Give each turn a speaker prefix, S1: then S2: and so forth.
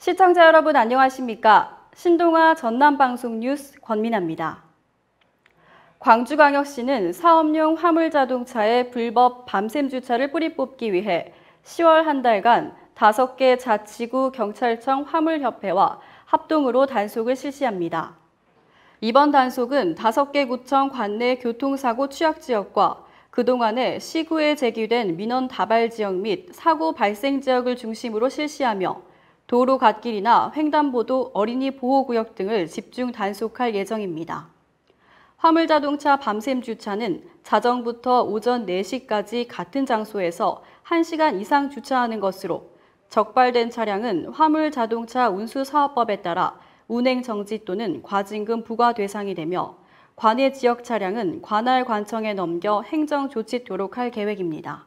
S1: 시청자 여러분 안녕하십니까? 신동아 전남방송 뉴스 권민아입니다. 광주광역시는 사업용 화물자동차의 불법 밤샘 주차를 뿌리 뽑기 위해 10월 한 달간 5개 자치구 경찰청 화물협회와 합동으로 단속을 실시합니다. 이번 단속은 5개 구청 관내 교통사고 취약지역과 그동안에 시구에 제기된 민원 다발 지역 및 사고 발생 지역을 중심으로 실시하며 도로 갓길이나 횡단보도 어린이 보호구역 등을 집중 단속할 예정입니다. 화물자동차 밤샘 주차는 자정부터 오전 4시까지 같은 장소에서 1시간 이상 주차하는 것으로 적발된 차량은 화물자동차 운수사업법에 따라 운행정지 또는 과징금 부과 대상이 되며 관외 지역 차량은 관할 관청에 넘겨 행정조치 토록할 계획입니다.